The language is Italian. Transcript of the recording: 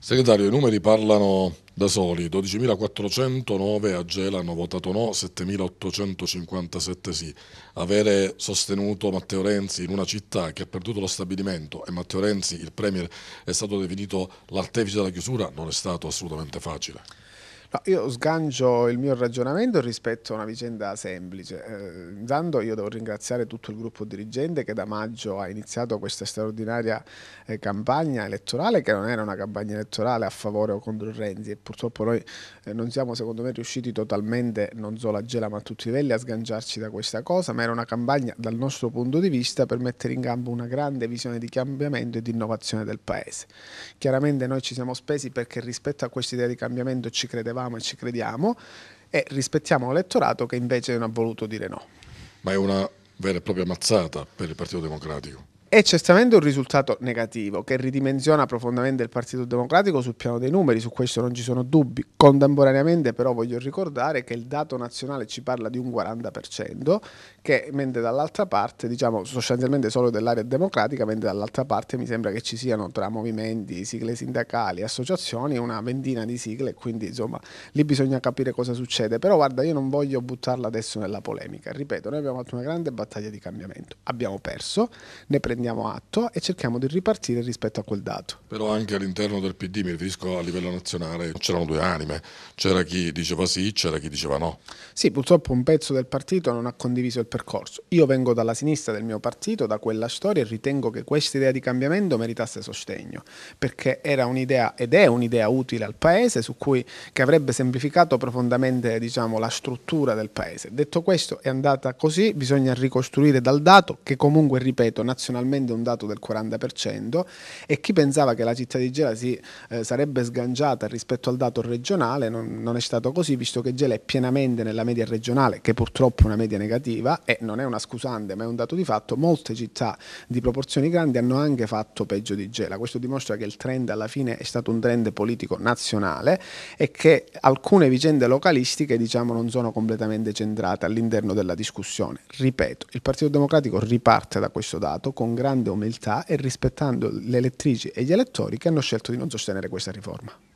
Segretario, i numeri parlano da soli, 12.409 a Gela hanno votato no, 7.857 sì. Avere sostenuto Matteo Renzi in una città che ha perduto lo stabilimento e Matteo Renzi, il Premier, è stato definito l'artefice della chiusura non è stato assolutamente facile. No, io sgancio il mio ragionamento rispetto a una vicenda semplice. Eh, intanto io devo ringraziare tutto il gruppo dirigente che da maggio ha iniziato questa straordinaria eh, campagna elettorale che non era una campagna elettorale a favore o contro Renzi e purtroppo noi eh, non siamo secondo me riusciti totalmente, non solo a Gela ma a tutti i livelli, a sganciarci da questa cosa, ma era una campagna dal nostro punto di vista per mettere in campo una grande visione di cambiamento e di innovazione del Paese. Chiaramente noi ci siamo spesi perché rispetto a questa idea di cambiamento ci credevamo volevamo e ci crediamo e rispettiamo l'elettorato che invece non ha voluto dire no. Ma è una vera e propria mazzata per il Partito Democratico. È certamente un risultato negativo che ridimensiona profondamente il Partito Democratico sul piano dei numeri, su questo non ci sono dubbi. Contemporaneamente però voglio ricordare che il dato nazionale ci parla di un 40%, che mentre dall'altra parte, diciamo sostanzialmente solo dell'area democratica, mentre dall'altra parte mi sembra che ci siano tra movimenti, sigle sindacali, associazioni una ventina di sigle, quindi insomma lì bisogna capire cosa succede. Però guarda, io non voglio buttarla adesso nella polemica, ripeto, noi abbiamo fatto una grande battaglia di cambiamento, abbiamo perso, ne prendiamo prendiamo atto e cerchiamo di ripartire rispetto a quel dato. Però anche all'interno del PD, mi riferisco a livello nazionale, c'erano due anime, c'era chi diceva sì, c'era chi diceva no. Sì, purtroppo un pezzo del partito non ha condiviso il percorso. Io vengo dalla sinistra del mio partito, da quella storia e ritengo che questa idea di cambiamento meritasse sostegno, perché era un'idea ed è un'idea utile al Paese su cui, che avrebbe semplificato profondamente diciamo, la struttura del Paese. Detto questo è andata così, bisogna ricostruire dal dato che comunque, ripeto, nazionalmente finalmente un dato del 40% e chi pensava che la città di Gela si eh, sarebbe sganciata rispetto al dato regionale non, non, è stato così visto che Gela è pienamente nella media regionale che purtroppo è una media negativa e non è una scusante ma è un dato di fatto molte città di proporzioni grandi hanno anche fatto peggio di Gela questo dimostra che il trend alla fine è stato un trend politico nazionale e che alcune vicende localistiche diciamo non sono completamente centrate all'interno della discussione ripeto il Partito Democratico riparte da questo dato con grande umiltà e rispettando le elettrici e gli elettori che hanno scelto di non sostenere questa riforma.